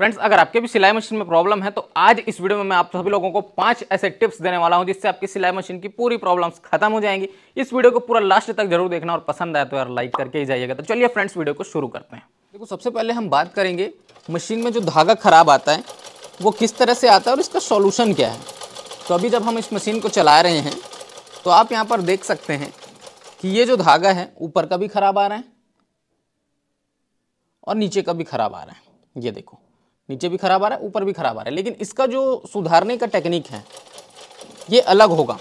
friends अगर आपके भी सिलाई मशीन में प्रॉब्लम है तो आज इस वीडियो में मैं आप सभी लोगों को पांच ऐसे टिप्स देने वाला हूं जिससे आपकी सिलाई मशीन की पूरी प्रॉब्लम्स खत्म हो जाएंगी इस वीडियो को पूरा लास्ट तक जरूर देखना और पसंद आया तो यार लाइक करके ही जाइएगा तो चलिए फ्रेंड्स वीडियो को शुरू करते हैं देखो सबसे पहले हम बात करेंगे मशीन में जो धागा खराब आता है वो किस तरह से आता है और इसका सोल्यूशन क्या है तो अभी जब हम इस मशीन को चला रहे हैं तो आप यहाँ पर देख सकते हैं कि ये जो धागा है ऊपर का भी खराब आ रहा है और नीचे का भी खराब आ रहा है ये देखो नीचे भी खराब आ रहा है ऊपर भी खराब आ रहा है लेकिन इसका जो सुधारने का टेक्निक है ये अलग होगा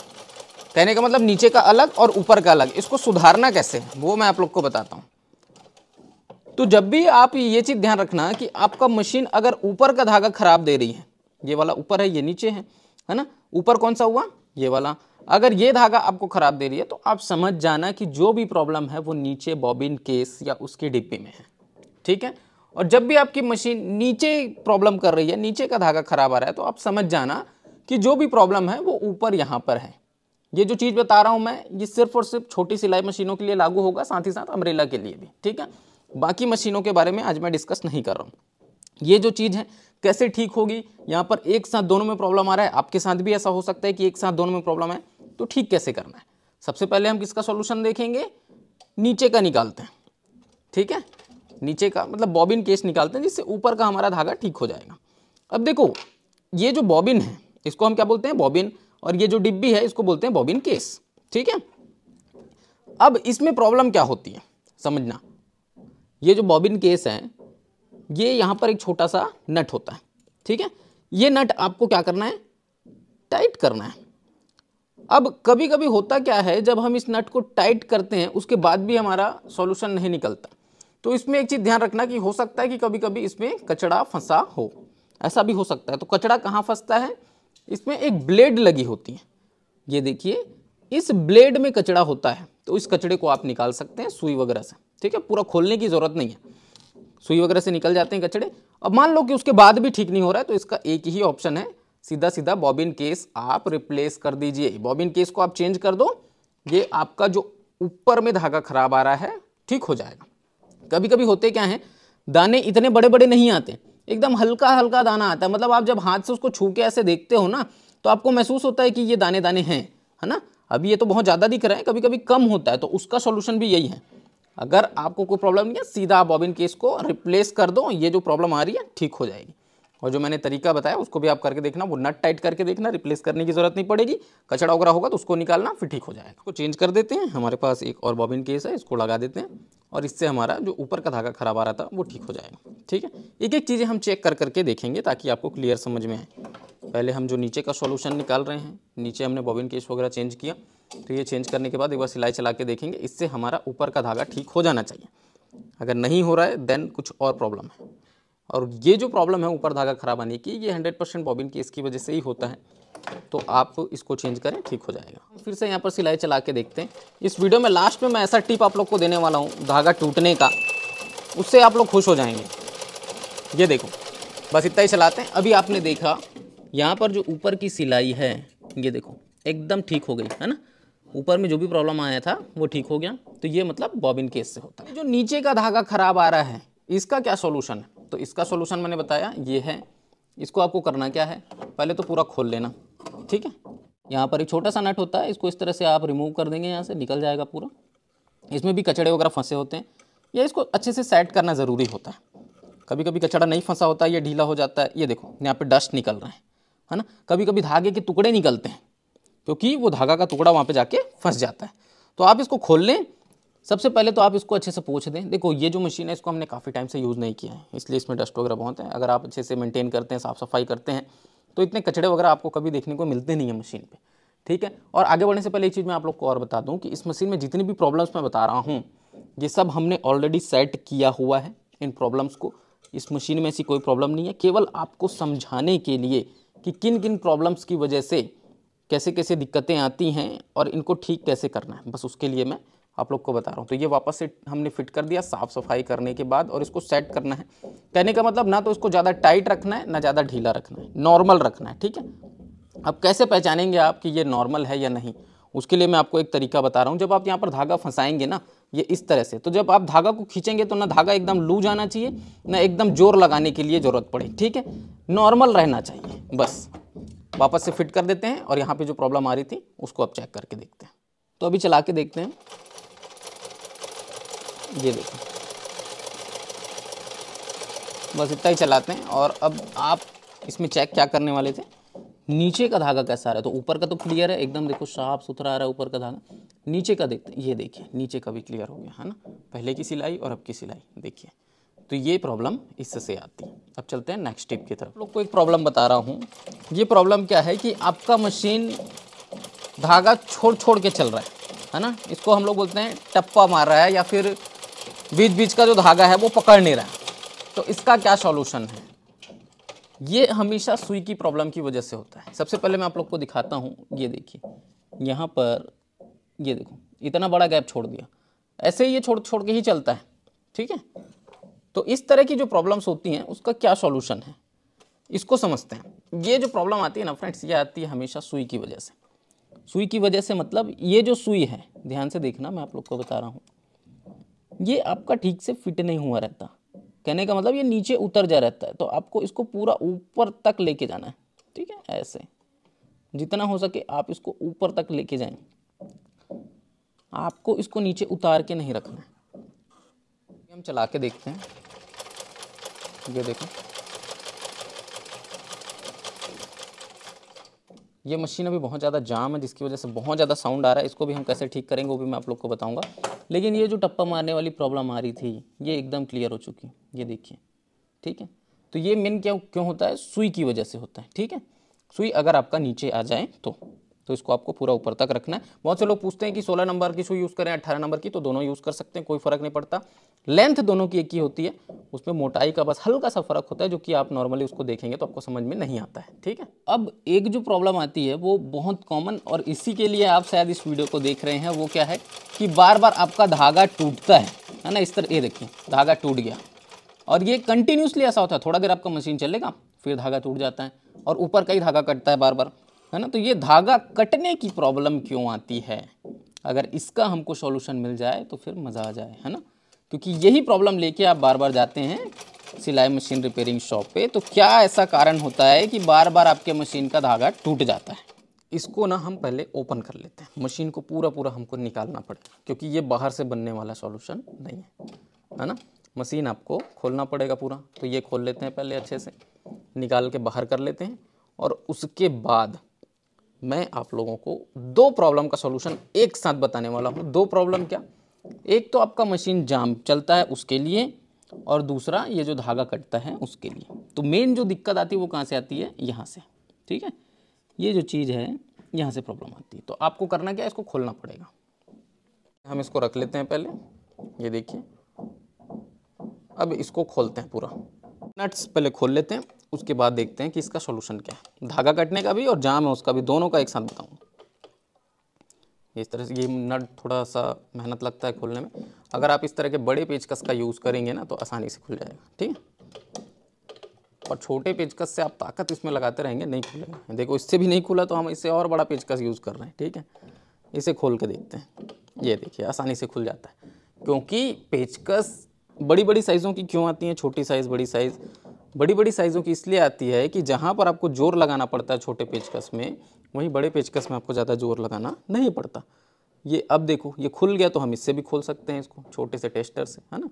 कहने का मतलब नीचे का अलग और ऊपर का अलग इसको सुधारना कैसे है वो मैं आप लोग को बताता हूँ तो जब भी आप ये चीज़ ध्यान रखना कि आपका मशीन अगर ऊपर का धागा खराब दे रही है ये वाला ऊपर है ये नीचे है है ना ऊपर कौन सा हुआ ये वाला अगर ये धागा आपको खराब दे रही है तो आप समझ जाना कि जो भी प्रॉब्लम है वो नीचे बॉबिन केस या उसकी डिब्बी में है ठीक है और जब भी आपकी मशीन नीचे प्रॉब्लम कर रही है नीचे का धागा खराब आ रहा है तो आप समझ जाना कि जो भी प्रॉब्लम है वो ऊपर यहाँ पर है ये जो चीज़ बता रहा हूँ मैं ये सिर्फ और सिर्फ छोटी सिलाई मशीनों के लिए लागू होगा साथ ही साथ अमरेला के लिए भी ठीक है बाकी मशीनों के बारे में आज मैं डिस्कस नहीं कर रहा हूँ ये जो चीज़ है कैसे ठीक होगी यहाँ पर एक साथ दोनों में प्रॉब्लम आ रहा है आपके साथ भी ऐसा हो सकता है कि एक साथ दोनों में प्रॉब्लम है तो ठीक कैसे करना है सबसे पहले हम किसका सॉल्यूशन देखेंगे नीचे का निकालते हैं ठीक है नीचे का मतलब बॉबिन केस निकालते हैं जिससे ऊपर का हमारा धागा ठीक हो जाएगा अब देखो ये जो बॉबिन है इसको हम क्या बोलते हैं बॉबिन और ये जो डिब्बी है इसको बोलते हैं बॉबिन केस ठीक है अब इसमें प्रॉब्लम क्या होती है समझना ये जो बॉबिन केस है ये यहाँ पर एक छोटा सा नट होता है ठीक है ये नट आपको क्या करना है टाइट करना है अब कभी कभी होता क्या है जब हम इस नट को टाइट करते हैं उसके बाद भी हमारा सॉल्यूशन नहीं निकलता तो इसमें एक चीज़ ध्यान रखना कि हो सकता है कि कभी कभी इसमें कचड़ा फंसा हो ऐसा भी हो सकता है तो कचड़ा कहाँ फंसता है इसमें एक ब्लेड लगी होती है ये देखिए इस ब्लेड में कचड़ा होता है तो इस कचड़े को आप निकाल सकते हैं सुई वगैरह से ठीक है पूरा खोलने की ज़रूरत नहीं है सुई वगैरह से निकल जाते हैं कचड़े अब मान लो कि उसके बाद भी ठीक नहीं हो रहा है तो इसका एक ही ऑप्शन है सीधा सीधा बॉबिन केस आप रिप्लेस कर दीजिए बॉबिन केस को आप चेंज कर दो ये आपका जो ऊपर में धागा खराब आ रहा है ठीक हो जाएगा कभी कभी होते क्या हैं दाने इतने बड़े बड़े नहीं आते एकदम हल्का हल्का दाना आता है मतलब आप जब हाथ से उसको छू के ऐसे देखते हो ना तो आपको महसूस होता है कि ये दाने दाने हैं है ना अभी ये तो बहुत ज़्यादा दिख रहा है कभी कभी कम होता है तो उसका सोल्यूशन भी यही है अगर आपको कोई प्रॉब्लम नहीं है सीधा आप बॉबिन केस को रिप्लेस कर दो ये जो प्रॉब्लम आ रही है ठीक हो जाएगी और जो मैंने तरीका बताया उसको भी आप करके देखना वो नट टाइट करके देखना रिप्लेस करने की ज़रूरत नहीं पड़ेगी कचड़ा वगैरह होगा तो उसको निकालना फिर ठीक हो जाएगा उसको चेंज कर देते हैं हमारे पास एक और बॉबिन केस है इसको लगा देते हैं और इससे हमारा जो ऊपर का धागा खराब आ रहा था वो ठीक हो जाएगा ठीक है एक एक चीज़ें हम चेक कर करके देखेंगे ताकि आपको क्लियर समझ में आए पहले हम जो नीचे का सॉल्यूशन निकाल रहे हैं नीचे हमने बॉबिन केस वगैरह चेंज किया तो ये चेंज करने के बाद एक बार सिलाई चला के देखेंगे इससे हमारा ऊपर का धागा ठीक हो जाना चाहिए अगर नहीं हो रहा है देन कुछ और प्रॉब्लम है और ये जो प्रॉब्लम है ऊपर धागा खराब आने की ये हंड्रेड परसेंट बॉबिन केस की वजह से ही होता है तो आप इसको चेंज करें ठीक हो जाएगा फिर से यहाँ पर सिलाई चला के देखते हैं इस वीडियो में लास्ट में मैं ऐसा टिप आप लोग को देने वाला हूँ धागा टूटने का उससे आप लोग खुश हो जाएंगे ये देखो बस इतना ही चलाते हैं अभी आपने देखा यहाँ पर जो ऊपर की सिलाई है ये देखो एकदम ठीक हो गई है ना ऊपर में जो भी प्रॉब्लम आया था वो ठीक हो गया तो ये मतलब बॉबिन केस से होता है जो नीचे का धागा खराब आ रहा है इसका क्या सॉल्यूशन है तो इसका सोल्यूशन मैंने बताया ये है इसको आपको करना क्या है पहले तो पूरा खोल लेना ठीक है यहाँ पर एक छोटा सा नट होता है इसको इस तरह से आप रिमूव कर देंगे यहाँ से निकल जाएगा पूरा इसमें भी कचड़े वगैरह फंसे होते हैं या इसको अच्छे से सेट करना ज़रूरी होता है कभी कभी कचड़ा नहीं फंसा होता है ये ढीला हो जाता है ये देखो यहाँ पे डस्ट निकल रहा है है ना कभी कभी धागे के टुकड़े निकलते हैं क्योंकि वो धागा का टुकड़ा वहाँ पे जाके फंस जाता है तो आप इसको खोल लें सबसे पहले तो आप इसको अच्छे से पूछ दें देखो ये जो मशीन है इसको हमने काफ़ी टाइम से यूज़ नहीं किया है इसलिए इसमें डस्ट वगैरह बहुत है अगर आप अच्छे से मेंटेन करते हैं साफ़ सफाई करते हैं तो इतने कचड़े वगैरह आपको कभी देखने को मिलते नहीं है मशीन पर ठीक है और आगे बढ़ने से पहले एक चीज़ मैं आप लोग को और बता दूँ कि इस मशीन में जितनी भी प्रॉब्लम्स मैं बता रहा हूँ ये सब हमने ऑलरेडी सेट किया हुआ है इन प्रॉब्लम्स को इस मशीन में ऐसी कोई प्रॉब्लम नहीं है केवल आपको समझाने के लिए कि किन किन प्रॉब्लम्स की वजह से कैसे कैसे दिक्कतें आती हैं और इनको ठीक कैसे करना है बस उसके लिए मैं आप लोग को बता रहा हूँ तो ये वापस से हमने फिट कर दिया साफ़ सफाई करने के बाद और इसको सेट करना है कहने का मतलब ना तो इसको ज़्यादा टाइट रखना है ना ज़्यादा ढीला रखना है नॉर्मल रखना है ठीक है अब कैसे पहचानेंगे आप कि ये नॉर्मल है या नहीं उसके लिए मैं आपको एक तरीका बता रहा हूँ जब आप यहाँ पर धागा फंसाएंगे ना ये इस तरह से तो जब आप धागा को खींचेंगे तो ना धागा एकदम लूज आना चाहिए ना एकदम जोर लगाने के लिए ज़रूरत पड़े ठीक है नॉर्मल रहना चाहिए बस वापस से फिट कर देते हैं और यहाँ पे जो प्रॉब्लम आ रही थी उसको आप चेक करके देखते हैं तो अभी चला के देखते हैं ये देखो बस इतना ही चलाते हैं और अब आप इसमें चेक क्या करने वाले थे नीचे का धागा कैसा आ रहा है तो ऊपर का तो क्लियर है एकदम देखो साफ सुथरा आ रहा है ऊपर का धागा नीचे का देखते हैं ये देखिए नीचे का भी क्लियर हो गया है ना पहले की सिलाई और अब की सिलाई देखिए तो ये प्रॉब्लम इससे आती है अब चलते हैं नेक्स्ट टिप की तरफ लोग को एक प्रॉब्लम बता रहा हूँ ये प्रॉब्लम क्या है कि आपका मशीन धागा छोड़ छोड़ के चल रहा है है ना इसको हम लोग बोलते हैं टप्पा मार रहा है या फिर बीच बीच का जो धागा है वो पकड़ नहीं रहा तो इसका क्या सॉल्यूशन है ये हमेशा सुई की प्रॉब्लम की वजह से होता है सबसे पहले मैं आप लोग को दिखाता हूँ ये देखिए यहाँ पर ये देखो इतना बड़ा गैप छोड़ दिया ऐसे ही ये छोड़ छोड़ के ही चलता है ठीक है तो इस तरह की जो प्रॉब्लम्स होती हैं उसका क्या सॉल्यूशन है इसको समझते हैं ये जो प्रॉब्लम आती है ना फ्रेंड्स ये आती है हमेशा सुई की वजह से सुई की वजह से मतलब ये जो सुई है ध्यान से देखना मैं आप लोग को बता रहा हूँ ये आपका ठीक से फिट नहीं हुआ रहता कहने का मतलब ये नीचे उतर जा रहता है तो आपको इसको पूरा ऊपर तक लेके जाना है ठीक है ऐसे जितना हो सके आप इसको ऊपर तक लेके जाए आपको इसको नीचे उतार के नहीं रखना है हम चला के देखते हैं ये देखें ये मशीन अभी बहुत ज़्यादा जाम है जिसकी वजह से बहुत ज़्यादा साउंड आ रहा है इसको भी हम कैसे ठीक करेंगे वो भी मैं आप लोग को बताऊंगा लेकिन ये जो टप्पा मारने वाली प्रॉब्लम आ रही थी ये एकदम क्लियर हो चुकी ये देखिए ठीक है तो ये मेन क्या क्यों होता है सुई की वजह से होता है ठीक है सुई अगर आपका नीचे आ जाए तो तो इसको आपको पूरा ऊपर तक रखना है बहुत से लोग पूछते हैं कि सोलह नंबर की शो यूज़ करें अट्ठारह नंबर की तो दोनों यूज़ कर सकते हैं कोई फ़र्क नहीं पड़ता लेंथ दोनों की एक ही होती है उसमें मोटाई का बस हल्का सा फ़र्क होता है जो कि आप नॉर्मली उसको देखेंगे तो आपको समझ में नहीं आता है ठीक है अब एक जो प्रॉब्लम आती है वो बहुत कॉमन और इसी के लिए आप शायद इस वीडियो को देख रहे हैं वो क्या है कि बार बार आपका धागा टूटता है है ना इस तरह ये देखिए धागा टूट गया और ये कंटिन्यूसली ऐसा होता है थोड़ा देर आपका मशीन चलेगा फिर धागा टूट जाता है और ऊपर का ही धागा कटता है बार बार है ना तो ये धागा कटने की प्रॉब्लम क्यों आती है अगर इसका हमको सॉल्यूशन मिल जाए तो फिर मज़ा आ जाए है ना क्योंकि यही प्रॉब्लम लेके आप बार बार जाते हैं सिलाई मशीन रिपेयरिंग शॉप पे तो क्या ऐसा कारण होता है कि बार बार आपके मशीन का धागा टूट जाता है इसको ना हम पहले ओपन कर लेते हैं मशीन को पूरा पूरा हमको निकालना है क्योंकि ये बाहर से बनने वाला सॉल्यूशन नहीं है है ना मशीन आपको खोलना पड़ेगा पूरा तो ये खोल लेते हैं पहले अच्छे से निकाल के बाहर कर लेते हैं और उसके बाद मैं आप लोगों को दो प्रॉब्लम का सोल्यूशन एक साथ बताने वाला हूँ दो प्रॉब्लम क्या एक तो आपका मशीन जाम चलता है उसके लिए और दूसरा ये जो धागा कटता है उसके लिए तो मेन जो दिक्कत आती है वो कहाँ से आती है यहाँ से ठीक है ये जो चीज़ है यहाँ से प्रॉब्लम आती है तो आपको करना क्या है इसको खोलना पड़ेगा हम इसको रख लेते हैं पहले ये देखिए अब इसको खोलते हैं पूरा नट्स पहले खोल लेते हैं उसके बाद देखते हैं कि इसका सोल्यूशन क्या है धागा कटने का भी और जाम है उसका भी दोनों का एक साथ बताऊंगा इस तरह से ये नट थोड़ा सा मेहनत लगता है खोलने में अगर आप इस तरह के बड़े पेचकस का यूज़ करेंगे ना तो आसानी से खुल जाएगा ठीक है और छोटे पेचकस से आप ताकत इसमें लगाते रहेंगे नहीं खुलेगा देखो इससे भी नहीं खुला तो हम इससे और बड़ा पेचकस यूज़ कर रहे हैं ठीक है इसे खोल के देखते हैं ये देखिए आसानी से खुल जाता है क्योंकि पेचकस बड़ी बड़ी साइज़ों की क्यों आती हैं छोटी साइज़ बड़ी साइज़ बड़ी बड़ी साइज़ों की इसलिए आती है कि जहाँ पर आपको जोर लगाना पड़ता है छोटे पेचकस में वहीं बड़े पेचकस में आपको ज़्यादा जोर लगाना नहीं पड़ता ये अब देखो ये खुल गया तो हम इससे भी खोल सकते हैं इसको छोटे से टेस्टर से है ना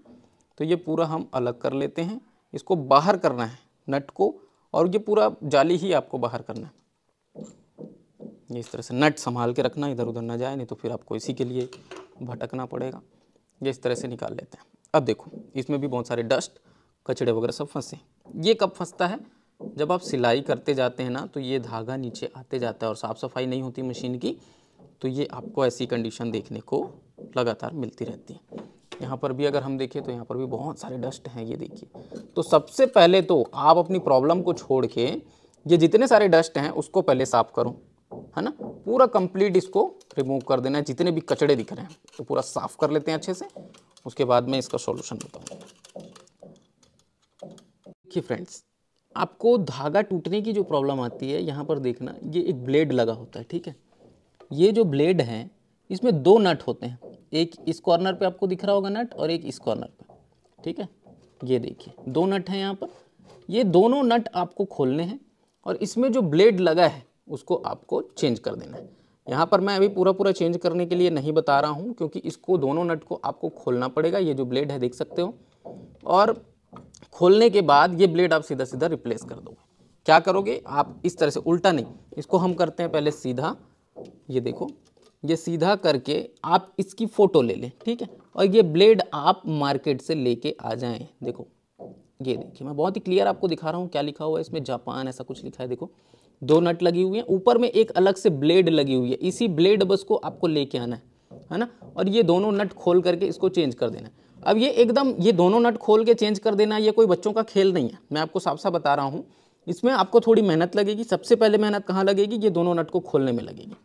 तो ये पूरा हम अलग कर लेते हैं इसको बाहर करना है नट को और ये पूरा जाली ही आपको बाहर करना है ये इस तरह से नट संभाल के रखना इधर उधर ना जाए नहीं तो फिर आपको इसी के लिए भटकना पड़ेगा ये इस तरह से निकाल लेते हैं अब देखो इसमें भी बहुत सारे डस्ट कचड़े वगैरह सब फंसे ये कब फंसता है जब आप सिलाई करते जाते हैं ना तो ये धागा नीचे आते जाता है और साफ़ सफाई नहीं होती मशीन की तो ये आपको ऐसी कंडीशन देखने को लगातार मिलती रहती है यहाँ पर भी अगर हम देखें तो यहाँ पर भी बहुत सारे डस्ट हैं ये देखिए तो सबसे पहले तो आप अपनी प्रॉब्लम को छोड़ के ये जितने सारे डस्ट हैं उसको पहले साफ़ करो है ना पूरा कंप्लीट इसको रिमूव कर देना है जितने भी कचड़े दिख रहे हैं तो पूरा साफ़ कर लेते हैं अच्छे से उसके बाद में इसका सॉल्यूशन बताऊँ देखिए फ्रेंड्स आपको धागा टूटने की जो प्रॉब्लम आती है यहाँ पर देखना ये एक ब्लेड लगा होता है ठीक है ये जो ब्लेड है इसमें दो नट होते हैं एक इस कॉर्नर पे आपको दिख रहा होगा नट और एक इस कॉर्नर पे ठीक है ये देखिए दो नट हैं यहाँ पर ये दोनों नट आपको खोलने हैं और इसमें जो ब्लेड लगा है उसको आपको चेंज कर देना है यहाँ पर मैं अभी पूरा पूरा चेंज करने के लिए नहीं बता रहा हूँ क्योंकि इसको दोनों नट को आपको खोलना पड़ेगा ये जो ब्लेड है देख सकते हो और खोलने के बाद ये ब्लेड आप सीधा सीधा रिप्लेस कर दोगे क्या करोगे आप इस तरह से उल्टा नहीं इसको हम करते हैं पहले सीधा ये देखो ये सीधा करके आप इसकी फ़ोटो ले लें ठीक है और ये ब्लेड आप मार्केट से लेके आ जाएं देखो ये देखिए मैं बहुत ही क्लियर आपको दिखा रहा हूँ क्या लिखा हुआ है इसमें जापान ऐसा कुछ लिखा है देखो दो नट लगी हुई हैं ऊपर में एक अलग से ब्लेड लगी हुई है इसी ब्लेड बस को आपको लेके आना है है ना और ये दोनों नट खोल करके इसको चेंज कर देना है अब ये एकदम ये दोनों नट खोल के चेंज कर देना ये कोई बच्चों का खेल नहीं है मैं आपको साफ साफ बता रहा हूँ इसमें आपको थोड़ी मेहनत लगेगी सबसे पहले मेहनत कहाँ लगेगी ये दोनों नट को खोलने में लगेगी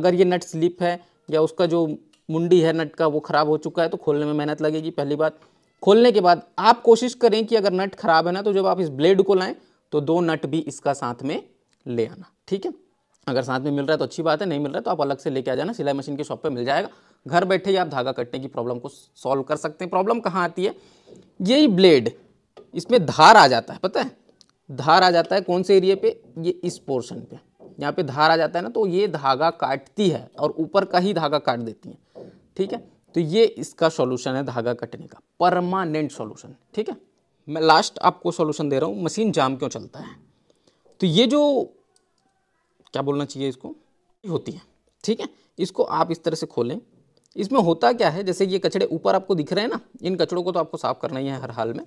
अगर ये नट स्लिप है या उसका जो मुंडी है नट का वो ख़राब हो चुका है तो खोलने में मेहनत लगेगी पहली बात खोलने के बाद आप कोशिश करें कि अगर नट खराब है ना तो जब आप इस ब्लेड को लाएं तो दो नट भी इसका साथ में ले आना ठीक है अगर साथ में मिल रहा है तो अच्छी बात है नहीं मिल रहा है तो आप अलग से लेके आ जाना सिलाई मशीन की शॉप पर मिल जाएगा घर बैठे ही आप धागा कटने की प्रॉब्लम को सॉल्व कर सकते हैं प्रॉब्लम कहाँ आती है यही ब्लेड इसमें धार आ जाता है पता है धार आ जाता है कौन से एरिए पे ये इस पोर्शन पे यहाँ पे धार आ जाता है ना तो ये धागा काटती है और ऊपर का ही धागा काट देती है ठीक है तो ये इसका सॉल्यूशन है धागा कटने का परमानेंट सॉल्यूशन ठीक है मैं लास्ट आपको सॉल्यूशन दे रहा हूँ मशीन जाम क्यों चलता है तो ये जो क्या बोलना चाहिए इसको होती है ठीक है इसको आप इस तरह से खोलें इसमें होता क्या है जैसे ये कचड़े ऊपर आपको दिख रहे हैं ना इन कचड़ों को तो आपको साफ़ करना ही है हर हाल में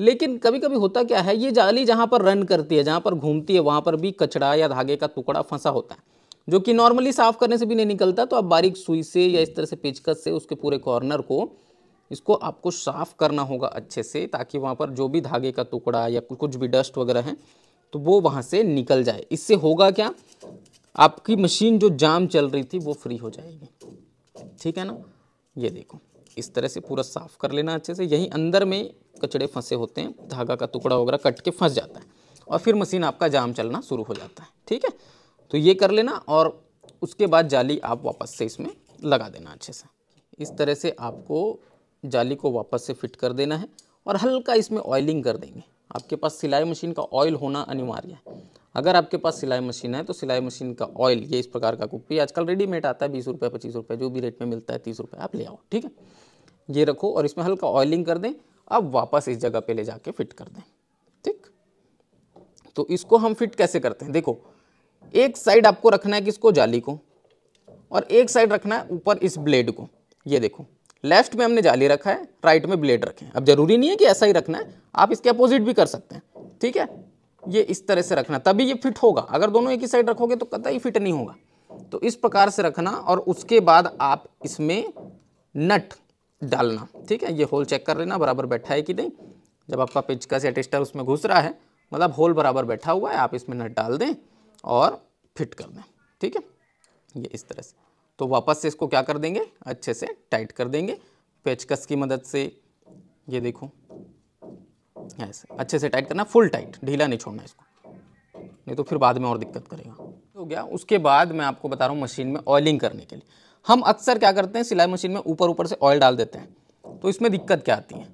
लेकिन कभी कभी होता क्या है ये जाली जहाँ पर रन करती है जहाँ पर घूमती है वहाँ पर भी कचड़ा या धागे का टुकड़ा फंसा होता है जो कि नॉर्मली साफ़ करने से भी नहीं निकलता तो आप बारीक सुई से या इस तरह से पेचकस से उसके पूरे कॉर्नर को इसको आपको साफ़ करना होगा अच्छे से ताकि वहाँ पर जो भी धागे का टुकड़ा या कुछ भी डस्ट वगैरह है तो वो वहाँ से निकल जाए इससे होगा क्या आपकी मशीन जो जाम चल रही थी वो फ्री हो जाएगी ठीक है ना ये देखो इस तरह से पूरा साफ़ कर लेना अच्छे से यही अंदर में कचड़े फंसे होते हैं धागा का टुकड़ा वगैरह कट के फंस जाता है और फिर मशीन आपका जाम चलना शुरू हो जाता है ठीक है तो ये कर लेना और उसके बाद जाली आप वापस से इसमें लगा देना अच्छे से इस तरह से आपको जाली को वापस से फिट कर देना है और हल्का इसमें ऑयलिंग कर देंगे आपके पास सिलाई मशीन का ऑयल होना अनिवार्य है अगर आपके पास सिलाई मशीन है तो सिलाई मशीन का ऑयल ये इस प्रकार का कुप्पी आजकल रेडीमेड आता है बीस रुपये पच्चीस रुपये जो भी रेट में मिलता है तीस रुपये आप ले आओ ठीक है ये रखो और इसमें हल्का ऑयलिंग कर दें अब वापस इस जगह पे ले जाके फिट कर दें ठीक तो इसको हम फिट कैसे करते हैं देखो एक साइड आपको रखना है किसको जाली को और एक साइड रखना है ऊपर इस ब्लेड को ये देखो लेफ्ट में हमने जाली रखा है राइट में ब्लेड रखें अब जरूरी नहीं है कि ऐसा ही रखना है आप इसके अपोजिट भी कर सकते हैं ठीक है ये इस तरह से रखना तभी ये फिट होगा अगर दोनों एक ही साइड रखोगे तो कतई फिट नहीं होगा तो इस प्रकार से रखना और उसके बाद आप इसमें नट डालना ठीक है ये होल चेक कर लेना बराबर बैठा है कि नहीं जब आपका पिचकस या टेस्टर उसमें घुस रहा है मतलब होल बराबर बैठा हुआ है आप इसमें नट डाल दें और फिट कर दें ठीक है ये इस तरह से तो वापस से इसको क्या कर देंगे अच्छे से टाइट कर देंगे पेचकस की मदद से ये देखो ऐसे अच्छे से टाइट करना फुल टाइट ढीला नहीं छोड़ना इसको नहीं तो फिर बाद में और दिक्कत करेगा हो गया उसके बाद मैं आपको बता रहा हूँ मशीन में ऑयलिंग करने के लिए हम अक्सर क्या करते हैं सिलाई मशीन में ऊपर ऊपर से ऑयल डाल देते हैं तो इसमें दिक्कत क्या आती है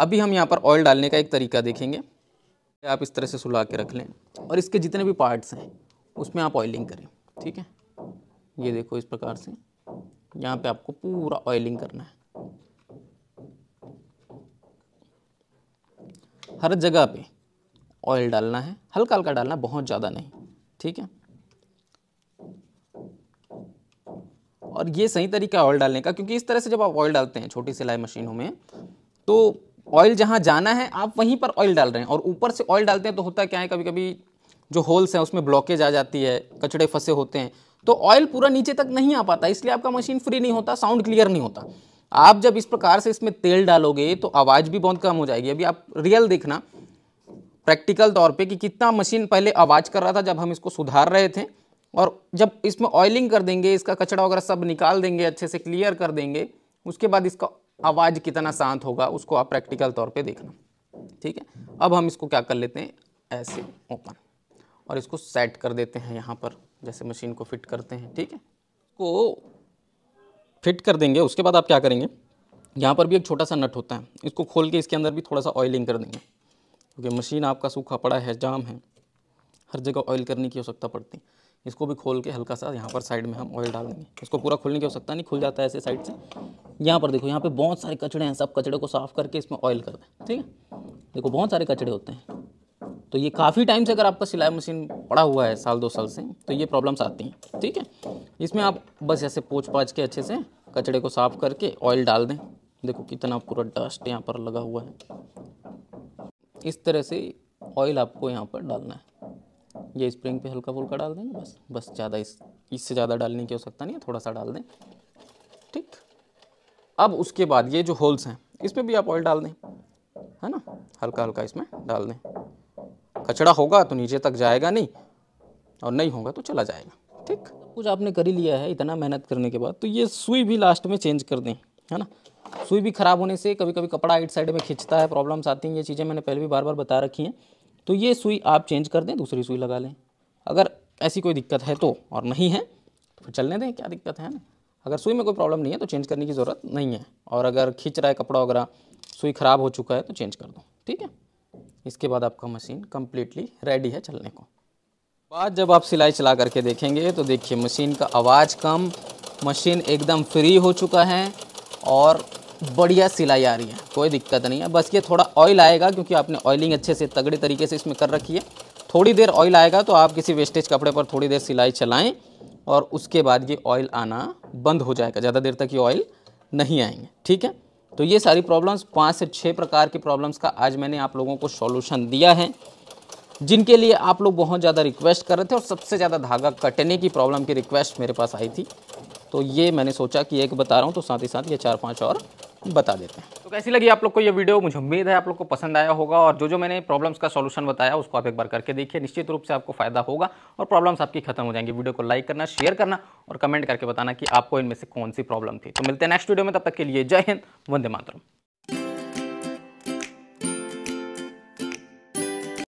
अभी हम यहाँ पर ऑयल डालने का एक तरीका देखेंगे आप इस तरह से सुला के रख लें और इसके जितने भी पार्ट्स हैं उसमें आप ऑयलिंग करें ठीक है ये देखो इस प्रकार से यहाँ पे आपको पूरा ऑयलिंग करना है हर जगह पे ऑयल डालना है हल्का हल्का डालना बहुत ज़्यादा नहीं ठीक है और ये सही तरीका ऑयल डालने का क्योंकि इस तरह से जब आप ऑयल डालते हैं छोटी सिलाई मशीनों में तो ऑयल जहाँ जाना है आप वहीं पर ऑयल डाल रहे हैं और ऊपर से ऑयल डालते हैं तो होता क्या है कभी कभी जो होल्स हैं उसमें ब्लॉकेज आ जाती है कचड़े फंसे होते हैं तो ऑयल पूरा नीचे तक नहीं आ पाता इसलिए आपका मशीन फ्री नहीं होता साउंड क्लियर नहीं होता आप जब इस प्रकार से इसमें तेल डालोगे तो आवाज़ भी बहुत कम हो जाएगी अभी आप रियल देखना प्रैक्टिकल तौर पे कि कितना मशीन पहले आवाज़ कर रहा था जब हम इसको सुधार रहे थे और जब इसमें ऑयलिंग कर देंगे इसका कचड़ा वगैरह सब निकाल देंगे अच्छे से क्लियर कर देंगे उसके बाद इसका आवाज़ कितना शांत होगा उसको आप प्रैक्टिकल तौर पर देखना ठीक है अब हम इसको क्या कर लेते हैं ऐसे ओपन और इसको सेट कर देते हैं यहाँ पर जैसे मशीन को फिट करते हैं ठीक है को फिट कर देंगे उसके बाद आप क्या करेंगे यहाँ पर भी एक छोटा सा नट होता है इसको खोल के इसके अंदर भी थोड़ा सा ऑयलिंग कर देंगे क्योंकि मशीन आपका सूखा पड़ा है जाम है हर जगह ऑयल करने की आवश्यकता पड़ती है इसको भी खोल के हल्का सा यहाँ पर साइड में हम ऑयल डाल देंगे इसको पूरा खोलने की आवश्यकता नहीं खुल जाता है ऐसे साइड से यहाँ पर देखो यहाँ पे बहुत सारे कचड़े हैं सब कचड़े को साफ़ करके इसमें ऑयल कर दें ठीक है देखो बहुत सारे कचड़े होते हैं तो ये काफ़ी टाइम से अगर आपका सिलाई मशीन पड़ा हुआ है साल दो साल से तो ये प्रॉब्लम्स आती हैं ठीक है इसमें आप बस ऐसे पोछ पाछ के अच्छे से कचड़े को साफ करके ऑयल डाल दें देखो कितना पूरा डस्ट यहाँ पर लगा हुआ है इस तरह से ऑयल आपको यहाँ पर डालना है ये स्प्रिंग पे हल्का फुल्का डाल देंगे बस बस ज़्यादा इस इससे ज़्यादा डालने की आवश्यकता नहीं है थोड़ा सा डाल दें ठीक अब उसके बाद ये जो होल्स हैं इसमें भी आप ऑयल डाल दें है ना हल्का हल्का इसमें डाल दें कचड़ा होगा तो नीचे तक जाएगा नहीं और नहीं होगा तो चला जाएगा ठीक कुछ आपने कर ही लिया है इतना मेहनत करने के बाद तो ये सुई भी लास्ट में चेंज कर दें है ना सुई भी ख़राब होने से कभी कभी कपड़ा एक साइड में खींचता है प्रॉब्लम्स आती हैं ये चीज़ें मैंने पहले भी बार बार बता रखी हैं तो ये सुई आप चेंज कर दें दूसरी सुई लगा लें अगर ऐसी कोई दिक्कत है तो और नहीं है तो फिर चलने दें क्या दिक्कत है ना अगर सुई में कोई प्रॉब्लम नहीं है तो चेंज करने की ज़रूरत नहीं है और अगर खींच रहा है कपड़ा वगैरह सुई ख़राब हो चुका है तो चेंज कर दो ठीक है इसके बाद आपका मशीन कम्प्लीटली रेडी है चलने को आज जब आप सिलाई चला करके देखेंगे तो देखिए मशीन का आवाज़ कम मशीन एकदम फ्री हो चुका है और बढ़िया सिलाई आ रही है कोई दिक्कत नहीं है बस ये थोड़ा ऑयल आएगा क्योंकि आपने ऑयलिंग अच्छे से तगड़े तरीके से इसमें कर रखी है थोड़ी देर ऑयल आएगा तो आप किसी वेस्टेज कपड़े पर थोड़ी देर सिलाई चलाएँ और उसके बाद ये ऑयल आना बंद हो जाएगा ज़्यादा देर तक ये ऑयल नहीं आएंगे ठीक है तो ये सारी प्रॉब्लम्स पाँच से छः प्रकार की प्रॉब्लम्स का आज मैंने आप लोगों को सॉल्यूशन दिया है जिनके लिए आप लोग बहुत ज़्यादा रिक्वेस्ट कर रहे थे और सबसे ज़्यादा धागा कटने की प्रॉब्लम की रिक्वेस्ट मेरे पास आई थी तो ये मैंने सोचा कि एक बता रहा हूँ तो साथ ही साथ ये चार पाँच और बता देते हैं तो कैसी लगी आप लोग को ये वीडियो मुझे उम्मीद है आप लोग को पसंद आया होगा और जो जो मैंने प्रॉब्लम्स का सॉल्यूशन बताया उसको आप एक बार करके देखिए निश्चित रूप से आपको फायदा होगा और प्रॉब्लम्स आपकी खत्म हो जाएंगी वीडियो को लाइक करना शेयर करना और कमेंट करके बताना कि आपको इनमें से कौन सी प्रॉब्लम थी तो मिलते हैं नेक्स्ट वीडियो में तब तक के लिए जय हिंद वंदे मातरम